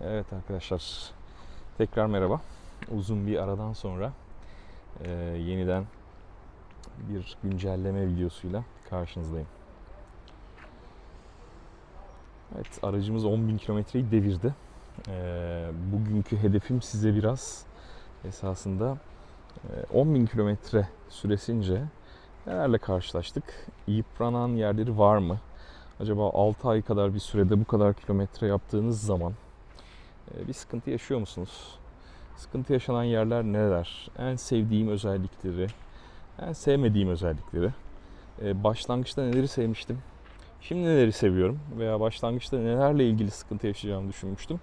Evet arkadaşlar tekrar merhaba. Uzun bir aradan sonra e, yeniden bir güncelleme videosuyla karşınızdayım. Evet aracımız 10.000 kilometreyi devirdi. E, bugünkü hedefim size biraz esasında e, 10.000 kilometre süresince nelerle karşılaştık? Yıpranan yerleri var mı? Acaba 6 ay kadar bir sürede bu kadar kilometre yaptığınız zaman ee, bir sıkıntı yaşıyor musunuz? Sıkıntı yaşanan yerler neler? En sevdiğim özellikleri, en sevmediğim özellikleri. Ee, başlangıçta neleri sevmiştim? Şimdi neleri seviyorum? Veya başlangıçta nelerle ilgili sıkıntı yaşayacağımı düşünmüştüm.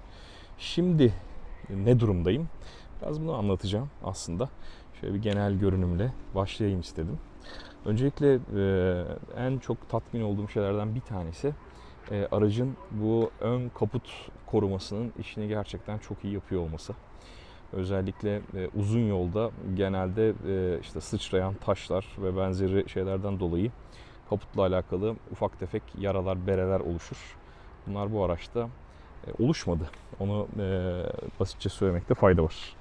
Şimdi ne durumdayım? Biraz bunu anlatacağım aslında. Şöyle bir genel görünümle başlayayım istedim. Öncelikle e, en çok tatmin olduğum şeylerden bir tanesi e, aracın bu ön kaput korumasının işini gerçekten çok iyi yapıyor olması. Özellikle e, uzun yolda genelde e, işte sıçrayan taşlar ve benzeri şeylerden dolayı kaputla alakalı ufak tefek yaralar, bereler oluşur. Bunlar bu araçta e, oluşmadı. Onu e, basitçe söylemekte fayda var.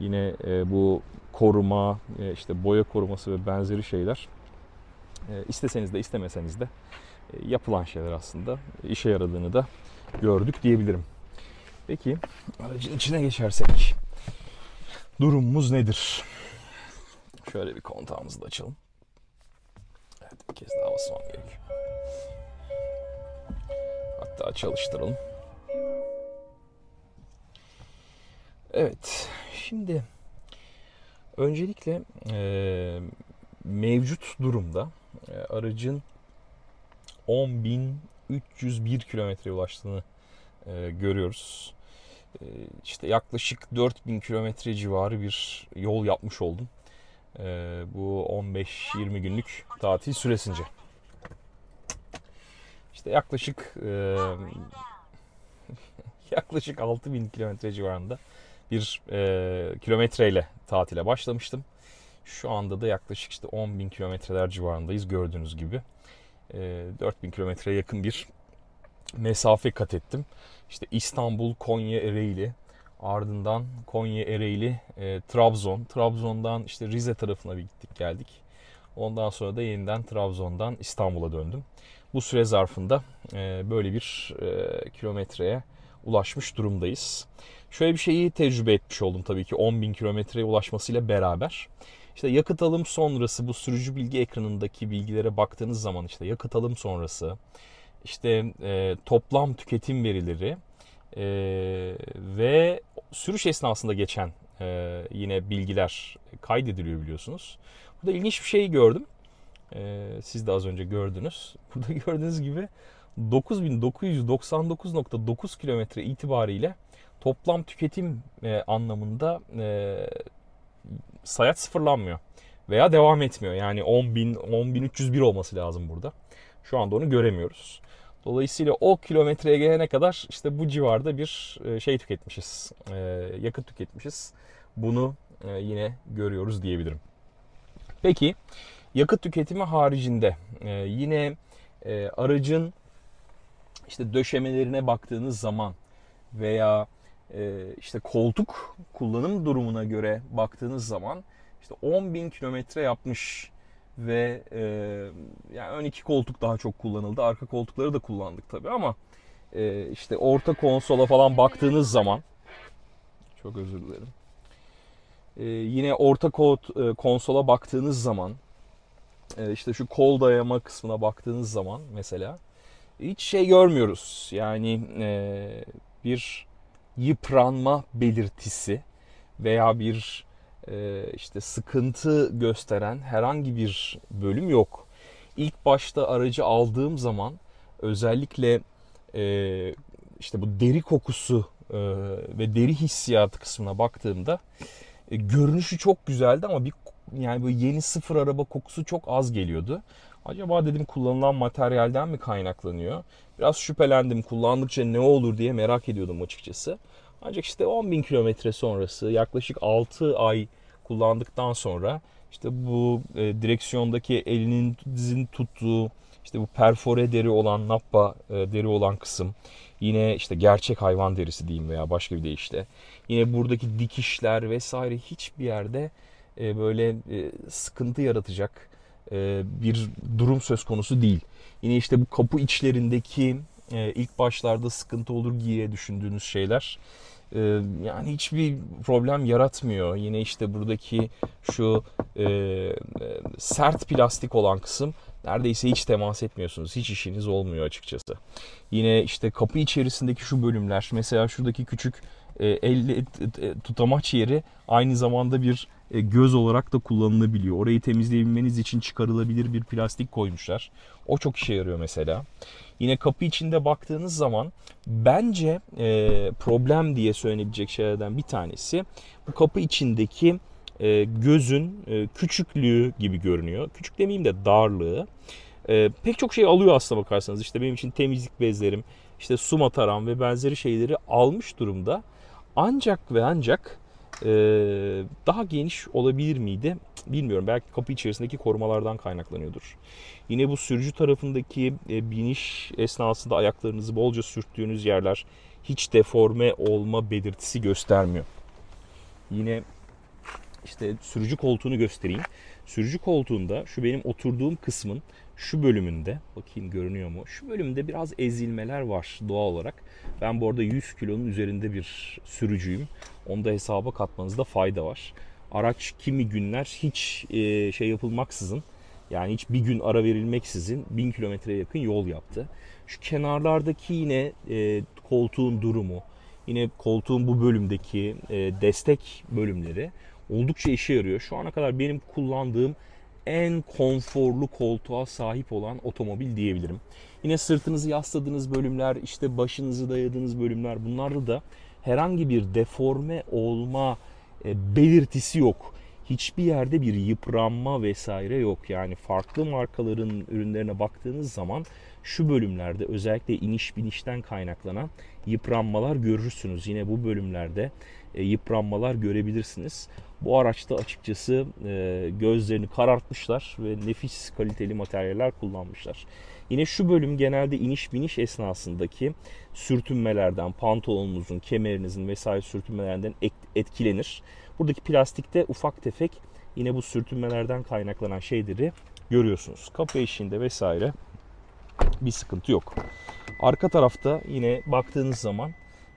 Yine e, bu koruma, e, işte boya koruması ve benzeri şeyler e, isteseniz de istemeseniz de yapılan şeyler aslında işe yaradığını da gördük diyebilirim. Peki aracın içine geçersek durumumuz nedir? Şöyle bir kontağımızı da açalım. Evet bir kez daha basmam gerekiyor. Hatta çalıştıralım. Evet şimdi öncelikle e, mevcut durumda e, aracın 10.301 kilometreye ulaştığını e, görüyoruz. E, işte yaklaşık 4.000 kilometre civarı bir yol yapmış oldum. E, bu 15-20 günlük tatil süresince. İşte yaklaşık e, yaklaşık 6000 kilometre civarında bir e, kilometreyle tatile başlamıştım. Şu anda da yaklaşık işte 10.000 kilometreler civarındayız gördüğünüz gibi. 4000 ee, kilometreye yakın bir mesafe kat ettim. İşte İstanbul, Konya, Ereğli, ardından Konya, Ereğli, e, Trabzon. Trabzon'dan işte Rize tarafına bir gittik geldik. Ondan sonra da yeniden Trabzon'dan İstanbul'a döndüm. Bu süre zarfında e, böyle bir e, kilometreye ulaşmış durumdayız. Şöyle bir şeyi tecrübe etmiş oldum tabii ki 10.000 kilometreye ulaşmasıyla beraber. İşte yakıt alım sonrası bu sürücü bilgi ekranındaki bilgilere baktığınız zaman işte yakıt alım sonrası, işte e, toplam tüketim verileri e, ve sürüş esnasında geçen e, yine bilgiler kaydediliyor biliyorsunuz. Burada ilginç bir şey gördüm. E, siz de az önce gördünüz. Burada gördüğünüz gibi 9999.9 kilometre itibariyle toplam tüketim e, anlamında e, sayaç sıfırlanmıyor. Veya devam etmiyor. Yani 10.000, 10.301 olması lazım burada. Şu anda onu göremiyoruz. Dolayısıyla o kilometreye gelene kadar işte bu civarda bir e, şey tüketmişiz. E, yakıt tüketmişiz. Bunu e, yine görüyoruz diyebilirim. Peki yakıt tüketimi haricinde yine aracın işte döşemelerine baktığınız zaman veya ee, işte koltuk kullanım durumuna göre baktığınız zaman işte 10 bin kilometre yapmış ve e, yani ön iki koltuk daha çok kullanıldı. Arka koltukları da kullandık tabii ama e, işte orta konsola falan baktığınız zaman çok özür dilerim. E, yine orta kod, e, konsola baktığınız zaman e, işte şu kol dayama kısmına baktığınız zaman mesela hiç şey görmüyoruz. Yani e, bir yıpranma belirtisi veya bir e, işte sıkıntı gösteren herhangi bir bölüm yok. İlk başta aracı aldığım zaman özellikle e, işte bu deri kokusu e, ve deri hissiyatı kısmına baktığımda görünüşü çok güzeldi ama bir yani bu yeni sıfır araba kokusu çok az geliyordu. Acaba dedim kullanılan materyalden mi kaynaklanıyor? Biraz şüphelendim. Kullandıkça ne olur diye merak ediyordum açıkçası. Ancak işte 10 bin kilometre sonrası yaklaşık 6 ay kullandıktan sonra işte bu e, direksiyondaki elinin dizin tuttuğu işte bu perfore deri olan nappa e, deri olan kısım yine işte gerçek hayvan derisi diyeyim veya başka bir deyişle yine buradaki dikişler vesaire hiçbir yerde e, böyle e, sıkıntı yaratacak e, bir durum söz konusu değil. Yine işte bu kapı içlerindeki e, ilk başlarda sıkıntı olur diye düşündüğünüz şeyler e, yani hiçbir problem yaratmıyor. Yine işte buradaki şu sert plastik olan kısım neredeyse hiç temas etmiyorsunuz. Hiç işiniz olmuyor açıkçası. Yine işte kapı içerisindeki şu bölümler mesela şuradaki küçük e, elle e, e, tutamaç yeri aynı zamanda bir göz olarak da kullanılabiliyor. Orayı temizleyebilmeniz için çıkarılabilir bir plastik koymuşlar. O çok işe yarıyor mesela. Yine kapı içinde baktığınız zaman bence e, problem diye söylenebilecek şeylerden bir tanesi bu kapı içindeki e, gözün e, küçüklüğü gibi görünüyor. Küçük demeyeyim de darlığı. E, pek çok şey alıyor aslına bakarsanız. İşte benim için temizlik bezlerim, işte su mataram ve benzeri şeyleri almış durumda. Ancak ve ancak e, daha geniş olabilir miydi bilmiyorum. Belki kapı içerisindeki korumalardan kaynaklanıyordur. Yine bu sürücü tarafındaki e, biniş esnasında ayaklarınızı bolca sürttüğünüz yerler hiç deforme olma belirtisi göstermiyor. Yine işte sürücü koltuğunu göstereyim. Sürücü koltuğunda şu benim oturduğum kısmın şu bölümünde bakayım görünüyor mu? Şu bölümde biraz ezilmeler var doğal olarak. Ben bu arada 100 kilonun üzerinde bir sürücüyüm. Onu da hesaba katmanızda fayda var. Araç kimi günler hiç e, şey yapılmaksızın yani hiç bir gün ara verilmeksizin 1000 kilometreye yakın yol yaptı. Şu kenarlardaki yine e, koltuğun durumu, yine koltuğun bu bölümdeki e, destek bölümleri oldukça işe yarıyor. Şu ana kadar benim kullandığım en konforlu koltuğa sahip olan otomobil diyebilirim. Yine sırtınızı yasladığınız bölümler, işte başınızı dayadığınız bölümler bunlarda da herhangi bir deforme olma e, belirtisi yok. Hiçbir yerde bir yıpranma vesaire yok. Yani farklı markaların ürünlerine baktığınız zaman şu bölümlerde özellikle iniş binişten kaynaklanan yıpranmalar görürsünüz. Yine bu bölümlerde e, yıpranmalar görebilirsiniz. Bu araçta açıkçası e, gözlerini karartmışlar ve nefis kaliteli materyaller kullanmışlar. Yine şu bölüm genelde iniş biniş esnasındaki sürtünmelerden, pantolonunuzun, kemerinizin vesaire sürtünmelerinden etkilenir. Buradaki plastikte ufak tefek yine bu sürtünmelerden kaynaklanan şeyleri görüyorsunuz. Kapı eşiğinde vesaire bir sıkıntı yok. Arka tarafta yine baktığınız zaman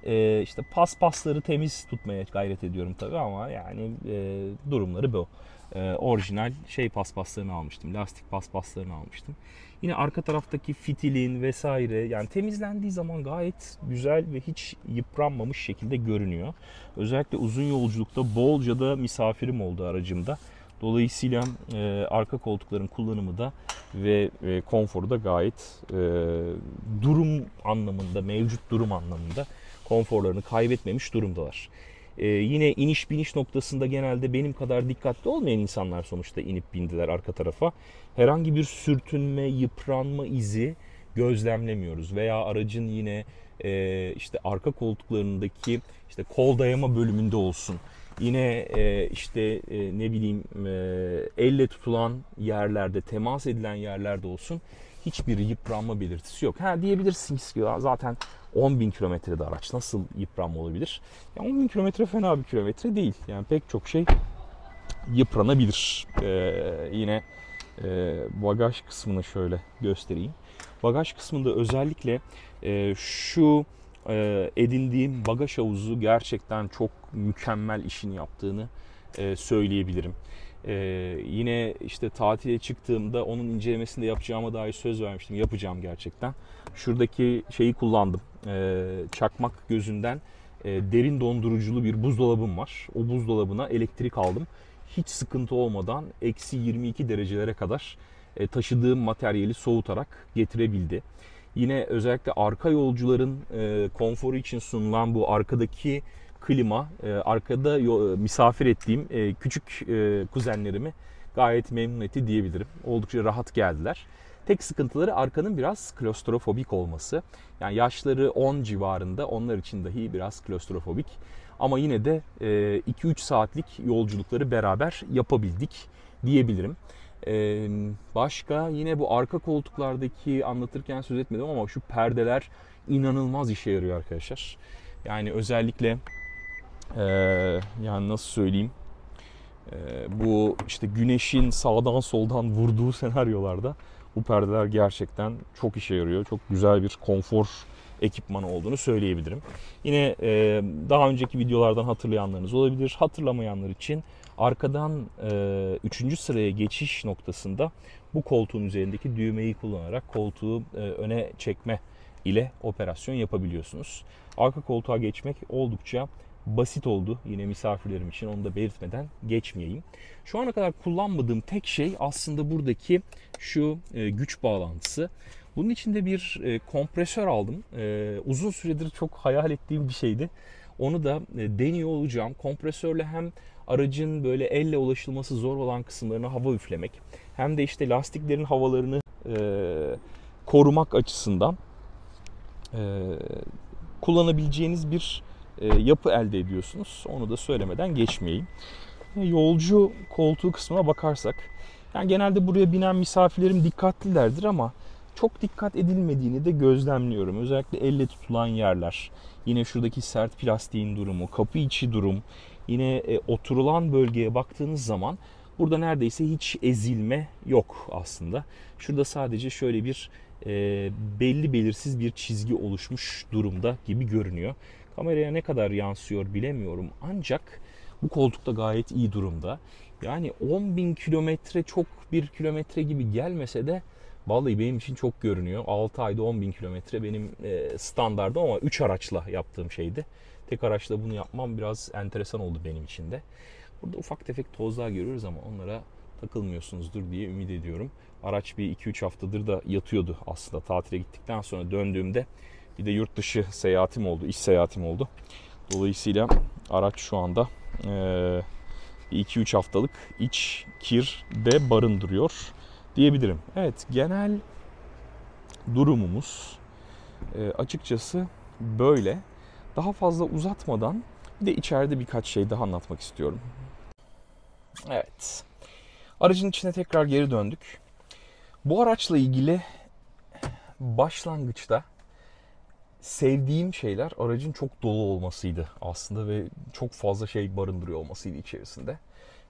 e, işte pas pasları temiz tutmaya gayret ediyorum tabi ama yani e, durumları bu. E, orijinal şey paspaslarını almıştım. Lastik paspaslarını almıştım. Yine arka taraftaki fitilin vesaire yani temizlendiği zaman gayet güzel ve hiç yıpranmamış şekilde görünüyor. Özellikle uzun yolculukta bolca da misafirim oldu aracımda. Dolayısıyla e, arka koltukların kullanımı da ve e, konforu da gayet e, durum anlamında, mevcut durum anlamında konforlarını kaybetmemiş durumdalar. E, yine iniş biniş noktasında genelde benim kadar dikkatli olmayan insanlar sonuçta inip bindiler arka tarafa. Herhangi bir sürtünme, yıpranma izi gözlemlemiyoruz veya aracın yine e, işte arka koltuklarındaki işte kol dayama bölümünde olsun Yine e, işte e, ne bileyim e, elle tutulan yerlerde, temas edilen yerlerde olsun hiçbir yıpranma belirtisi yok. Ha diyebilirsiniz ki zaten 10 bin kilometrede araç nasıl yıpranma olabilir? Ya 10 bin kilometre fena bir kilometre değil. Yani pek çok şey yıpranabilir. Ee, yine e, bagaj kısmını şöyle göstereyim. Bagaj kısmında özellikle e, şu ee, edindiğim bagaj havuzu gerçekten çok mükemmel işini yaptığını e, söyleyebilirim. Ee, yine işte tatile çıktığımda onun incelemesini de yapacağıma dair söz vermiştim. Yapacağım gerçekten. Şuradaki şeyi kullandım. Ee, çakmak gözünden e, derin donduruculu bir buzdolabım var. O buzdolabına elektrik aldım. Hiç sıkıntı olmadan eksi 22 derecelere kadar e, taşıdığım materyali soğutarak getirebildi. Yine özellikle arka yolcuların e, konforu için sunulan bu arkadaki klima, e, arkada yo, misafir ettiğim e, küçük e, kuzenlerimi gayet memnun etti diyebilirim. Oldukça rahat geldiler. Tek sıkıntıları arkanın biraz klostrofobik olması. Yani yaşları 10 civarında onlar için dahi biraz klostrofobik. Ama yine de 2-3 e, saatlik yolculukları beraber yapabildik diyebilirim. Ee, başka yine bu arka koltuklardaki anlatırken söz etmedim ama şu perdeler inanılmaz işe yarıyor arkadaşlar. Yani özellikle e, yani nasıl söyleyeyim e, bu işte güneşin sağdan soldan vurduğu senaryolarda bu perdeler gerçekten çok işe yarıyor. Çok güzel bir konfor ekipmanı olduğunu söyleyebilirim. Yine e, daha önceki videolardan hatırlayanlarınız olabilir. Hatırlamayanlar için Arkadan e, üçüncü sıraya geçiş noktasında bu koltuğun üzerindeki düğmeyi kullanarak koltuğu e, öne çekme ile operasyon yapabiliyorsunuz. Arka koltuğa geçmek oldukça basit oldu yine misafirlerim için onu da belirtmeden geçmeyeyim. Şu ana kadar kullanmadığım tek şey aslında buradaki şu güç bağlantısı. Bunun için de bir kompresör aldım. Uzun süredir çok hayal ettiğim bir şeydi. Onu da deniyor olacağım. Kompresörle hem aracın böyle elle ulaşılması zor olan kısımlarına hava üflemek hem de işte lastiklerin havalarını e, korumak açısından e, kullanabileceğiniz bir e, yapı elde ediyorsunuz. Onu da söylemeden geçmeyeyim. E, yolcu koltuğu kısmına bakarsak yani genelde buraya binen misafirlerim dikkatlilerdir ama çok dikkat edilmediğini de gözlemliyorum. Özellikle elle tutulan yerler, yine şuradaki sert plastiğin durumu, kapı içi durum, Yine e, oturulan bölgeye baktığınız zaman burada neredeyse hiç ezilme yok aslında. Şurada sadece şöyle bir e, belli belirsiz bir çizgi oluşmuş durumda gibi görünüyor. Kameraya ne kadar yansıyor bilemiyorum ancak bu koltukta gayet iyi durumda. Yani 10 bin kilometre çok bir kilometre gibi gelmese de vallahi benim için çok görünüyor. 6 ayda 10 bin kilometre benim e, standardım ama 3 araçla yaptığım şeydi. Tek araçla bunu yapmam biraz enteresan oldu benim için de. Burada ufak tefek tozlar görüyoruz ama onlara takılmıyorsunuzdur diye ümit ediyorum. Araç bir 2-3 haftadır da yatıyordu aslında tatile gittikten sonra döndüğümde bir de yurt dışı seyahatim oldu, iş seyahatim oldu. Dolayısıyla araç şu anda e, 2-3 haftalık iç kirde barındırıyor diyebilirim. Evet genel durumumuz açıkçası böyle. Daha fazla uzatmadan bir de içeride birkaç şey daha anlatmak istiyorum. Evet. Aracın içine tekrar geri döndük. Bu araçla ilgili başlangıçta sevdiğim şeyler aracın çok dolu olmasıydı aslında ve çok fazla şey barındırıyor olmasıydı içerisinde.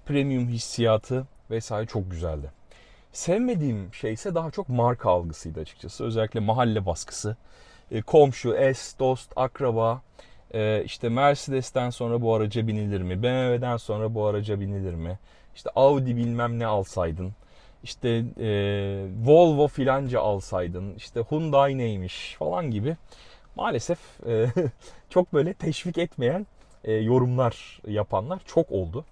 Premium hissiyatı vesaire çok güzeldi. Sevmediğim şey ise daha çok marka algısıydı açıkçası. Özellikle mahalle baskısı e, komşu, es, dost, akraba, e, işte Mercedes'ten sonra bu araca binilir mi? BMW'den sonra bu araca binilir mi? İşte Audi bilmem ne alsaydın. İşte e, Volvo filanca alsaydın. İşte Hyundai neymiş falan gibi. Maalesef e, çok böyle teşvik etmeyen e, yorumlar yapanlar çok oldu.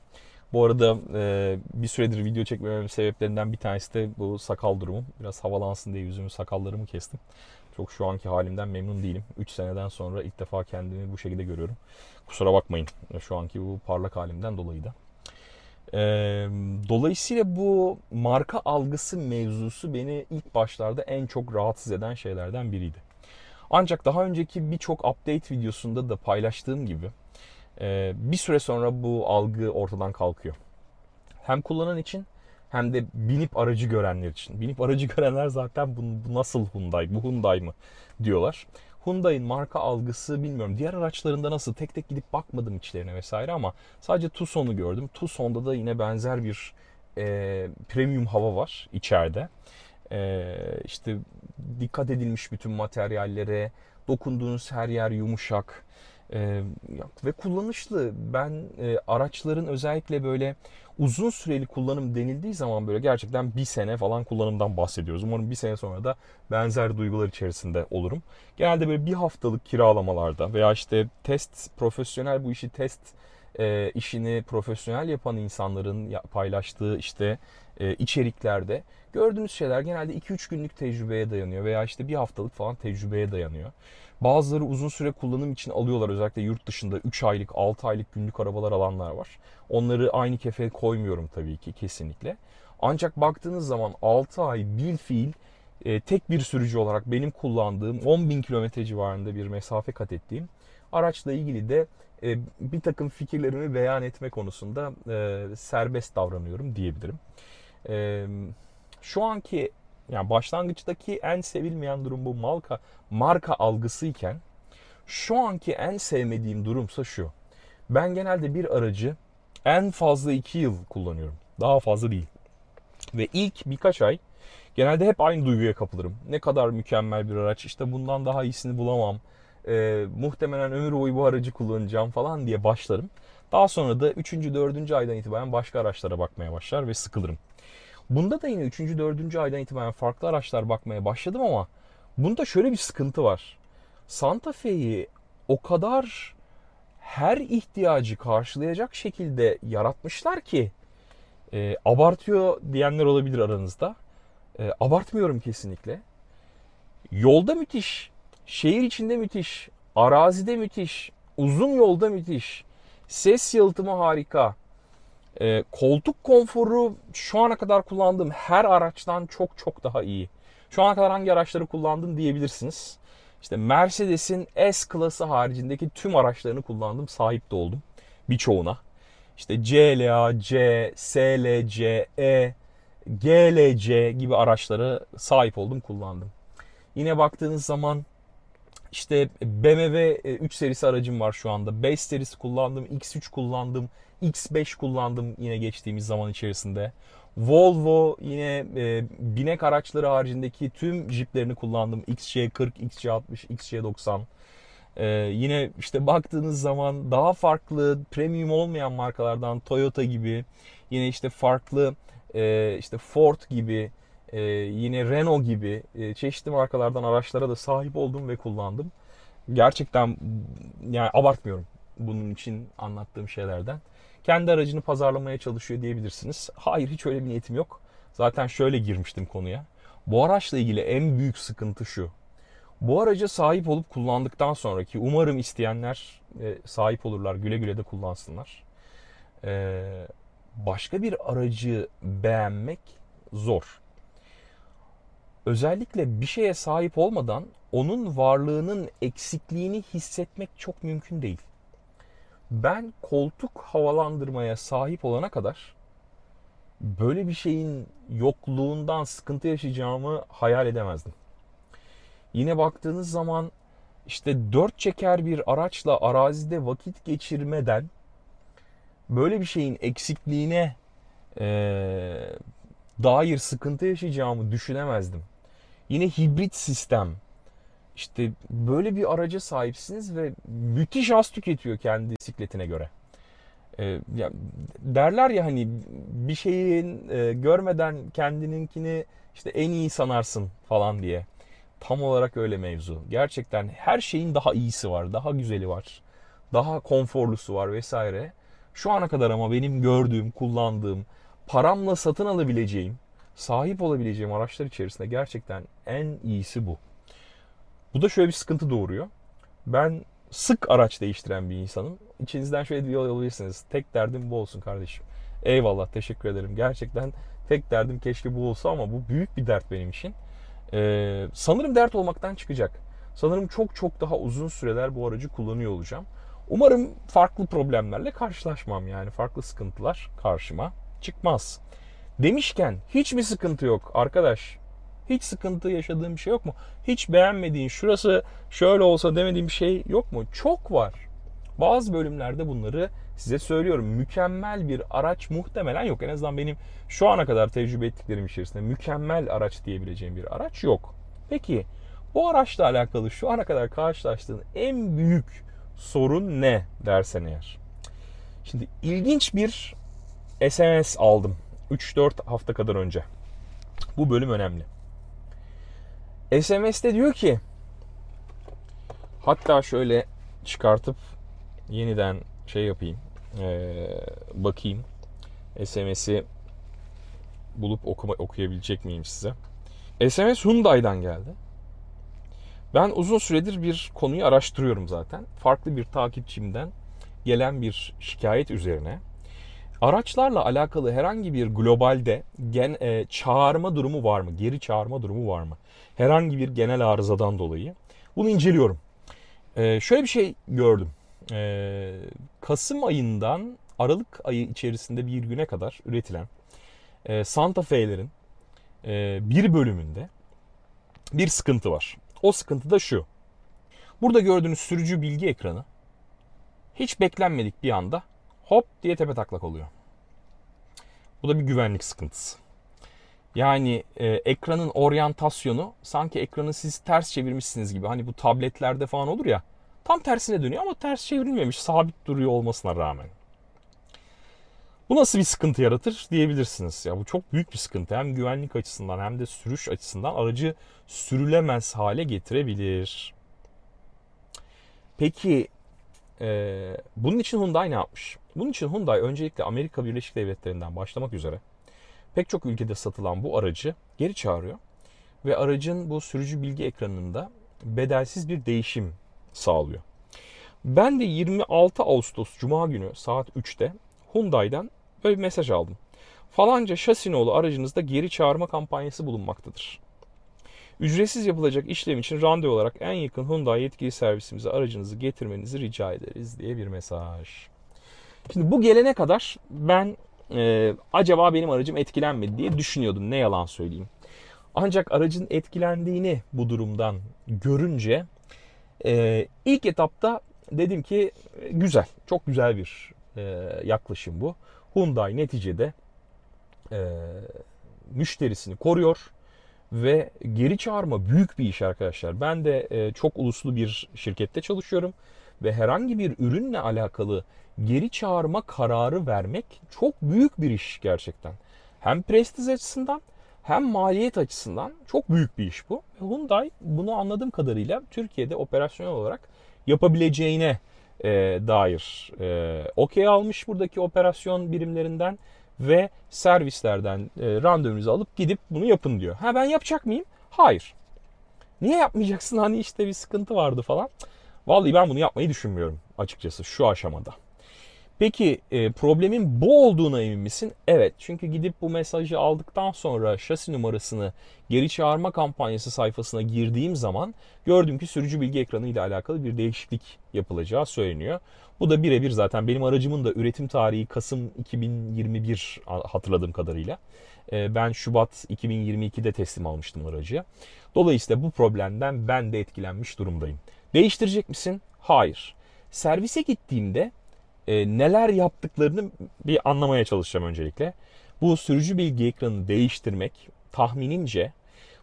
Bu arada e, bir süredir video çekmememin sebeplerinden bir tanesi de bu sakal durumu. Biraz havalansın diye yüzümü sakallarımı kestim. Çok şu anki halimden memnun değilim. 3 seneden sonra ilk defa kendimi bu şekilde görüyorum. Kusura bakmayın şu anki bu parlak halimden dolayı da. E, dolayısıyla bu marka algısı mevzusu beni ilk başlarda en çok rahatsız eden şeylerden biriydi. Ancak daha önceki birçok update videosunda da paylaştığım gibi bir süre sonra bu algı ortadan kalkıyor. Hem kullanan için hem de binip aracı görenler için. Binip aracı görenler zaten bu, bu nasıl Hyundai, bu Hyundai mı diyorlar. Hyundai'nin marka algısı bilmiyorum. Diğer araçlarında nasıl tek tek gidip bakmadım içlerine vesaire ama sadece Tucson'u gördüm. Tucson'da da yine benzer bir e, premium hava var içeride. E, işte dikkat edilmiş bütün materyallere, dokunduğunuz her yer yumuşak ve kullanışlı. Ben araçların özellikle böyle uzun süreli kullanım denildiği zaman böyle gerçekten bir sene falan kullanımdan bahsediyoruz. Umarım bir sene sonra da benzer duygular içerisinde olurum. Genelde böyle bir haftalık kiralamalarda veya işte test, profesyonel bu işi test e, işini profesyonel yapan insanların paylaştığı işte e, içeriklerde gördüğünüz şeyler genelde 2-3 günlük tecrübeye dayanıyor veya işte bir haftalık falan tecrübeye dayanıyor. Bazıları uzun süre kullanım için alıyorlar özellikle yurt dışında 3 aylık 6 aylık günlük arabalar alanlar var. Onları aynı kefeye koymuyorum tabii ki kesinlikle. Ancak baktığınız zaman 6 ay bil fiil e, tek bir sürücü olarak benim kullandığım bin kilometre civarında bir mesafe kat ettiğim araçla ilgili de e, bir takım fikirlerimi beyan etme konusunda e, serbest davranıyorum diyebilirim. E, şu anki yani başlangıçtaki en sevilmeyen durum bu marka marka algısıyken şu anki en sevmediğim durumsa şu. Ben genelde bir aracı en fazla 2 yıl kullanıyorum. Daha fazla değil. Ve ilk birkaç ay genelde hep aynı duyguya kapılırım. Ne kadar mükemmel bir araç. İşte bundan daha iyisini bulamam e, muhtemelen ömür boyu bu aracı kullanacağım falan diye başlarım. Daha sonra da 3. 4. aydan itibaren başka araçlara bakmaya başlar ve sıkılırım. Bunda da yine 3. 4. aydan itibaren farklı araçlar bakmaya başladım ama bunda şöyle bir sıkıntı var. Santa Fe'yi o kadar her ihtiyacı karşılayacak şekilde yaratmışlar ki e, abartıyor diyenler olabilir aranızda. E, abartmıyorum kesinlikle. Yolda müthiş Şehir içinde müthiş, arazide müthiş, uzun yolda müthiş, ses yalıtımı harika. E, koltuk konforu şu ana kadar kullandığım her araçtan çok çok daha iyi. Şu ana kadar hangi araçları kullandım diyebilirsiniz. İşte Mercedes'in S klası haricindeki tüm araçlarını kullandım, sahip de oldum birçoğuna. İşte CLA, C, SLC, E, GLC gibi araçları sahip oldum, kullandım. Yine baktığınız zaman işte BMW 3 e, serisi aracım var şu anda. 5 serisi kullandım, X3 kullandım, X5 kullandım yine geçtiğimiz zaman içerisinde. Volvo yine e, binek araçları haricindeki tüm jiplerini kullandım. XC40, XC60, XC90. E, yine işte baktığınız zaman daha farklı premium olmayan markalardan Toyota gibi yine işte farklı e, işte Ford gibi e, yine Renault gibi e, çeşitli markalardan araçlara da sahip oldum ve kullandım. Gerçekten yani abartmıyorum bunun için anlattığım şeylerden. Kendi aracını pazarlamaya çalışıyor diyebilirsiniz. Hayır hiç öyle bir niyetim yok. Zaten şöyle girmiştim konuya. Bu araçla ilgili en büyük sıkıntı şu. Bu araca sahip olup kullandıktan sonraki umarım isteyenler e, sahip olurlar. Güle güle de kullansınlar. E, başka bir aracı beğenmek zor özellikle bir şeye sahip olmadan onun varlığının eksikliğini hissetmek çok mümkün değil. Ben koltuk havalandırmaya sahip olana kadar böyle bir şeyin yokluğundan sıkıntı yaşayacağımı hayal edemezdim. Yine baktığınız zaman işte dört çeker bir araçla arazide vakit geçirmeden böyle bir şeyin eksikliğine e, dair sıkıntı yaşayacağımı düşünemezdim. Yine hibrit sistem. İşte böyle bir araca sahipsiniz ve müthiş az tüketiyor kendi bisikletine göre. Ee, ya derler ya hani bir şeyin e, görmeden kendininkini işte en iyi sanarsın falan diye. Tam olarak öyle mevzu. Gerçekten her şeyin daha iyisi var, daha güzeli var, daha konforlusu var vesaire. Şu ana kadar ama benim gördüğüm, kullandığım, paramla satın alabileceğim sahip olabileceğim araçlar içerisinde gerçekten en iyisi bu. Bu da şöyle bir sıkıntı doğuruyor. Ben sık araç değiştiren bir insanım. İçinizden şöyle bir yol alabilirsiniz. Tek derdim bu olsun kardeşim. Eyvallah teşekkür ederim. Gerçekten tek derdim keşke bu olsa ama bu büyük bir dert benim için. Ee, sanırım dert olmaktan çıkacak. Sanırım çok çok daha uzun süreler bu aracı kullanıyor olacağım. Umarım farklı problemlerle karşılaşmam yani farklı sıkıntılar karşıma çıkmaz demişken hiç mi sıkıntı yok arkadaş? Hiç sıkıntı yaşadığın bir şey yok mu? Hiç beğenmediğin, şurası şöyle olsa demediğin bir şey yok mu? Çok var. Bazı bölümlerde bunları size söylüyorum. Mükemmel bir araç muhtemelen yok. En azından benim şu ana kadar tecrübe ettiklerim içerisinde mükemmel araç diyebileceğim bir araç yok. Peki bu araçla alakalı şu ana kadar karşılaştığın en büyük sorun ne dersen eğer. Şimdi ilginç bir SMS aldım 3-4 hafta kadar önce. Bu bölüm önemli. SMS'te diyor ki hatta şöyle çıkartıp yeniden şey yapayım ee, bakayım SMS'i bulup okuma, okuyabilecek miyim size. SMS Hyundai'dan geldi. Ben uzun süredir bir konuyu araştırıyorum zaten. Farklı bir takipçimden gelen bir şikayet üzerine Araçlarla alakalı herhangi bir globalde gen, e, çağırma durumu var mı? Geri çağırma durumu var mı? Herhangi bir genel arızadan dolayı. Bunu inceliyorum. E, şöyle bir şey gördüm. E, Kasım ayından Aralık ayı içerisinde bir güne kadar üretilen e, Santa Fe'lerin e, bir bölümünde bir sıkıntı var. O sıkıntı da şu. Burada gördüğünüz sürücü bilgi ekranı hiç beklenmedik bir anda hop diye tepe taklak oluyor. Bu da bir güvenlik sıkıntısı. Yani e, ekranın oryantasyonu sanki ekranı siz ters çevirmişsiniz gibi. Hani bu tabletlerde falan olur ya. Tam tersine dönüyor ama ters çevrilmemiş. Sabit duruyor olmasına rağmen. Bu nasıl bir sıkıntı yaratır diyebilirsiniz. Ya bu çok büyük bir sıkıntı. Hem güvenlik açısından hem de sürüş açısından aracı sürülemez hale getirebilir. Peki ee, bunun için Hyundai ne yapmış? Bunun için Hyundai öncelikle Amerika Birleşik Devletleri'nden başlamak üzere pek çok ülkede satılan bu aracı geri çağırıyor ve aracın bu sürücü bilgi ekranında bedelsiz bir değişim sağlıyor. Ben de 26 Ağustos Cuma günü saat 3'te Hyundai'den böyle bir mesaj aldım. Falanca şasinolu aracınızda geri çağırma kampanyası bulunmaktadır. Ücretsiz yapılacak işlem için randevu olarak en yakın Hyundai yetkili servisimize aracınızı getirmenizi rica ederiz diye bir mesaj. Şimdi bu gelene kadar ben e, acaba benim aracım etkilenmedi diye düşünüyordum ne yalan söyleyeyim. Ancak aracın etkilendiğini bu durumdan görünce e, ilk etapta dedim ki güzel, çok güzel bir e, yaklaşım bu. Hyundai neticede e, müşterisini koruyor ve geri çağırma büyük bir iş arkadaşlar. Ben de e, çok uluslu bir şirkette çalışıyorum ve herhangi bir ürünle alakalı geri çağırma kararı vermek çok büyük bir iş gerçekten. Hem prestij açısından hem maliyet açısından çok büyük bir iş bu. Hyundai bunu anladığım kadarıyla Türkiye'de operasyonel olarak yapabileceğine e, dair e, okey almış buradaki operasyon birimlerinden ve servislerden e, randevunuzu alıp gidip bunu yapın diyor. Ha ben yapacak mıyım? Hayır. Niye yapmayacaksın hani işte bir sıkıntı vardı falan. Vallahi ben bunu yapmayı düşünmüyorum açıkçası şu aşamada. Peki e, problemin bu olduğuna emin misin? Evet. Çünkü gidip bu mesajı aldıktan sonra şasi numarasını geri çağırma kampanyası sayfasına girdiğim zaman gördüm ki sürücü bilgi ekranı ile alakalı bir değişiklik yapılacağı söyleniyor. Bu da birebir zaten benim aracımın da üretim tarihi Kasım 2021 hatırladığım kadarıyla. E, ben Şubat 2022'de teslim almıştım aracı. Dolayısıyla bu problemden ben de etkilenmiş durumdayım. Değiştirecek misin? Hayır. Servise gittiğimde e, neler yaptıklarını bir anlamaya çalışacağım öncelikle. Bu sürücü bilgi ekranını değiştirmek tahminimce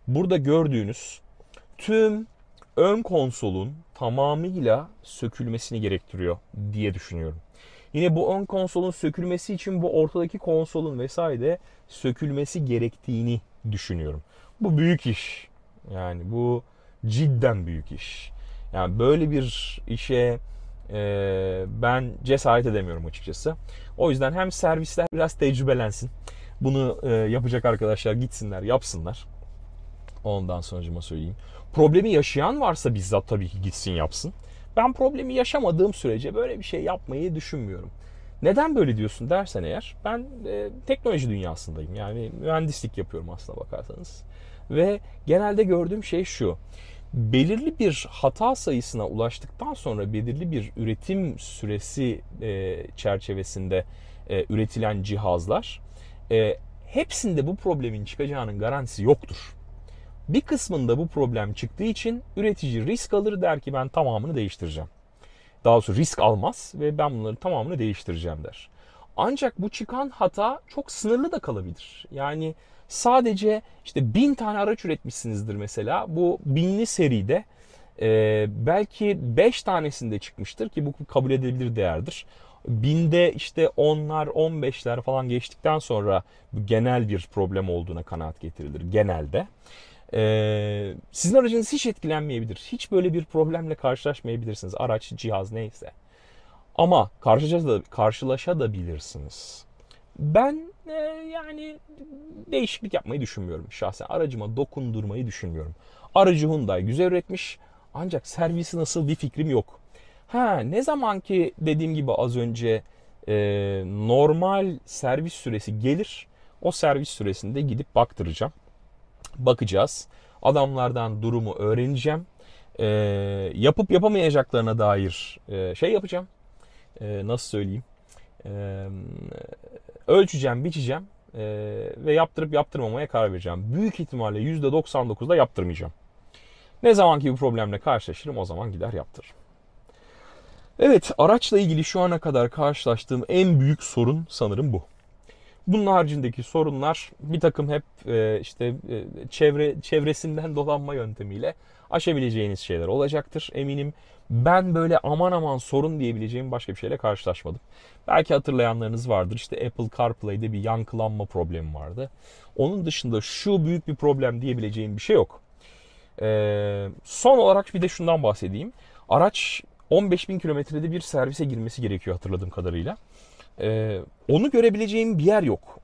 burada gördüğünüz tüm ön konsolun tamamıyla sökülmesini gerektiriyor diye düşünüyorum. Yine bu ön konsolun sökülmesi için bu ortadaki konsolun vesaire de sökülmesi gerektiğini düşünüyorum. Bu büyük iş. Yani bu cidden büyük iş. Yani böyle bir işe ee, ben cesaret edemiyorum açıkçası. O yüzden hem servisler biraz tecrübelensin. Bunu e, yapacak arkadaşlar gitsinler, yapsınlar. Ondan sonucuma söyleyeyim. Problemi yaşayan varsa bizzat tabii ki gitsin yapsın. Ben problemi yaşamadığım sürece böyle bir şey yapmayı düşünmüyorum. Neden böyle diyorsun dersen eğer ben e, teknoloji dünyasındayım. Yani mühendislik yapıyorum aslına bakarsanız. Ve genelde gördüğüm şey şu belirli bir hata sayısına ulaştıktan sonra belirli bir üretim süresi e, çerçevesinde e, üretilen cihazlar e, hepsinde bu problemin çıkacağının garantisi yoktur. Bir kısmında bu problem çıktığı için üretici risk alır der ki ben tamamını değiştireceğim. Daha doğrusu risk almaz ve ben bunları tamamını değiştireceğim der. Ancak bu çıkan hata çok sınırlı da kalabilir. Yani Sadece işte bin tane araç üretmişsinizdir mesela. Bu binli seride e, belki beş tanesinde çıkmıştır ki bu kabul edilebilir değerdir. Binde işte onlar, on beşler falan geçtikten sonra genel bir problem olduğuna kanaat getirilir genelde. Ee, sizin aracınız hiç etkilenmeyebilir. Hiç böyle bir problemle karşılaşmayabilirsiniz. Araç, cihaz neyse. Ama karşılaşa da, karşılaşa da bilirsiniz. Ben e, yani değişiklik yapmayı düşünmüyorum şahsen. Aracıma dokundurmayı düşünmüyorum. Aracı Hyundai güzel üretmiş ancak servisi nasıl bir fikrim yok. Ha ne zaman ki dediğim gibi az önce e, normal servis süresi gelir. O servis süresinde gidip baktıracağım. Bakacağız. Adamlardan durumu öğreneceğim. E, yapıp yapamayacaklarına dair e, şey yapacağım. E, nasıl söyleyeyim? ölçeceğim, biçeceğim ve yaptırıp yaptırmamaya karar vereceğim. Büyük ihtimalle %99'da yaptırmayacağım. Ne zaman ki bu problemle karşılaşırım o zaman gider yaptır. Evet araçla ilgili şu ana kadar karşılaştığım en büyük sorun sanırım bu. Bunun haricindeki sorunlar bir takım hep e, işte e, çevre çevresinden dolanma yöntemiyle aşabileceğiniz şeyler olacaktır eminim ben böyle aman aman sorun diyebileceğim başka bir şeyle karşılaşmadım. Belki hatırlayanlarınız vardır. İşte Apple CarPlay'de bir yankılanma problemi vardı. Onun dışında şu büyük bir problem diyebileceğim bir şey yok. Ee, son olarak bir de şundan bahsedeyim. Araç 15 bin kilometrede bir servise girmesi gerekiyor hatırladığım kadarıyla. Ee, onu görebileceğim bir yer yok.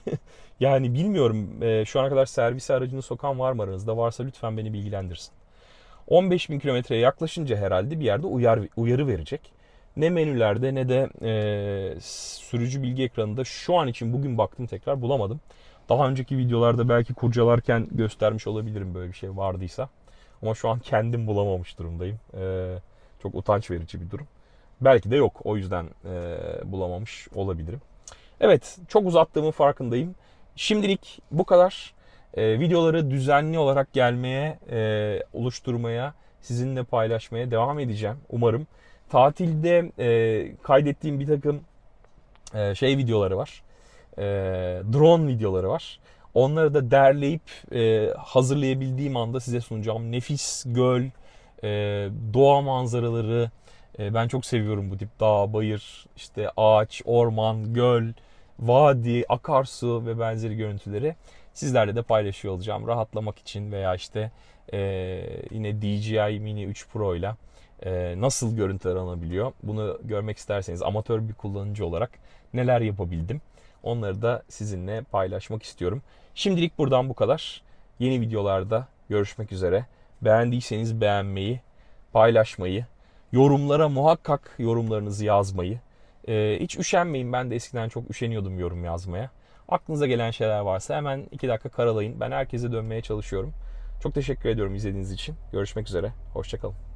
yani bilmiyorum e, şu ana kadar servise aracını sokan var mı aranızda? Varsa lütfen beni bilgilendirsin. 15 bin kilometreye yaklaşınca herhalde bir yerde uyar, uyarı verecek. Ne menülerde ne de e, sürücü bilgi ekranında şu an için bugün baktım tekrar bulamadım. Daha önceki videolarda belki kurcalarken göstermiş olabilirim böyle bir şey vardıysa. Ama şu an kendim bulamamış durumdayım. E, çok utanç verici bir durum. Belki de yok o yüzden e, bulamamış olabilirim. Evet çok uzattığımın farkındayım. Şimdilik bu kadar. E, videoları düzenli olarak gelmeye, e, oluşturmaya, sizinle paylaşmaya devam edeceğim umarım. Tatilde e, kaydettiğim bir takım e, şey videoları var. E, drone videoları var. Onları da derleyip e, hazırlayabildiğim anda size sunacağım. Nefis göl, e, doğa manzaraları. E, ben çok seviyorum bu tip dağ, bayır, işte ağaç, orman, göl, vadi, akarsu ve benzeri görüntüleri sizlerle de paylaşıyor olacağım. Rahatlamak için veya işte e, yine DJI Mini 3 Pro ile e, nasıl görüntüler alınabiliyor bunu görmek isterseniz amatör bir kullanıcı olarak neler yapabildim onları da sizinle paylaşmak istiyorum. Şimdilik buradan bu kadar. Yeni videolarda görüşmek üzere. Beğendiyseniz beğenmeyi, paylaşmayı, yorumlara muhakkak yorumlarınızı yazmayı. Ee, hiç üşenmeyin. Ben de eskiden çok üşeniyordum yorum yazmaya. Aklınıza gelen şeyler varsa hemen 2 dakika karalayın. Ben herkese dönmeye çalışıyorum. Çok teşekkür ediyorum izlediğiniz için. Görüşmek üzere. Hoşçakalın.